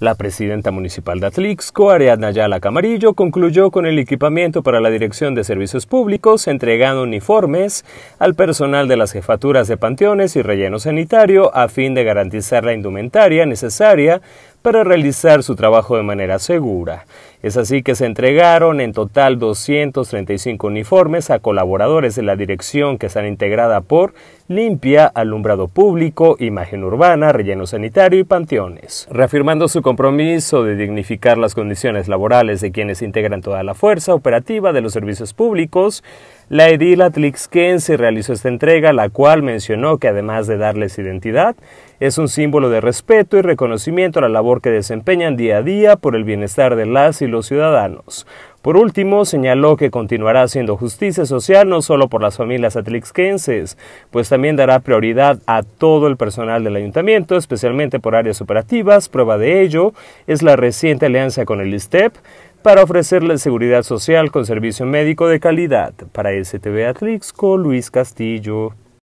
La presidenta municipal de Atlixco, Ariadna Yala Camarillo, concluyó con el equipamiento para la Dirección de Servicios Públicos, entregando uniformes al personal de las jefaturas de panteones y relleno sanitario a fin de garantizar la indumentaria necesaria para realizar su trabajo de manera segura. Es así que se entregaron en total 235 uniformes a colaboradores de la dirección que están integrada por limpia, alumbrado público, imagen urbana, relleno sanitario y panteones, reafirmando su compromiso de dignificar las condiciones laborales de quienes integran toda la fuerza operativa de los servicios públicos. La edil atlixquense realizó esta entrega, la cual mencionó que además de darles identidad, es un símbolo de respeto y reconocimiento a la labor que desempeñan día a día por el bienestar de las y los ciudadanos, por último, señaló que continuará haciendo justicia social no solo por las familias atlixquenses, pues también dará prioridad a todo el personal del ayuntamiento, especialmente por áreas operativas. Prueba de ello es la reciente alianza con el ISTEP para ofrecerle seguridad social con servicio médico de calidad. Para STV Atlixco, Luis Castillo.